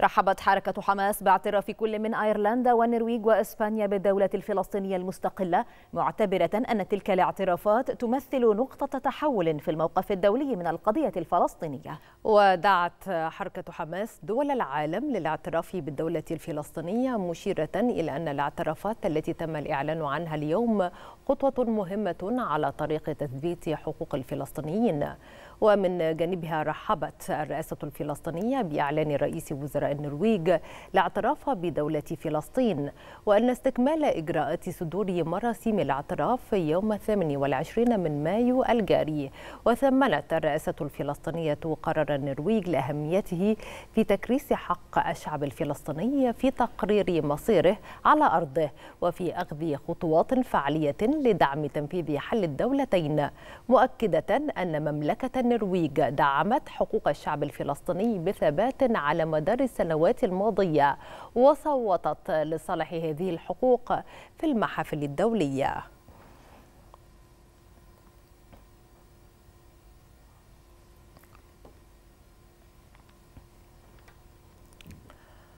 رحبت حركة حماس باعتراف كل من أيرلندا والنرويج وإسبانيا بالدولة الفلسطينية المستقلة معتبرة أن تلك الاعترافات تمثل نقطة تحول في الموقف الدولي من القضية الفلسطينية ودعت حركة حماس دول العالم للاعتراف بالدولة الفلسطينية مشيرة إلى أن الاعترافات التي تم الإعلان عنها اليوم خطوة مهمة على طريق تثبيت حقوق الفلسطينيين ومن جانبها رحبت الرئاسة الفلسطينية بإعلان رئيس وزراء النرويج لاعترافها بدولة فلسطين وأن استكمال إجراءات صدور مراسم الاعتراف يوم 28 من مايو الجاري وثمنت الرئاسة الفلسطينية قرار النرويج لأهميته في تكريس حق الشعب الفلسطيني في تقرير مصيره على أرضه وفي أخذ خطوات فعالية لدعم تنفيذ حل الدولتين مؤكدة أن مملكة النرويج دعمت حقوق الشعب الفلسطيني بثبات على مدار الساعة السنوات الماضية وصوتت لصالح هذه الحقوق في المحافل الدولية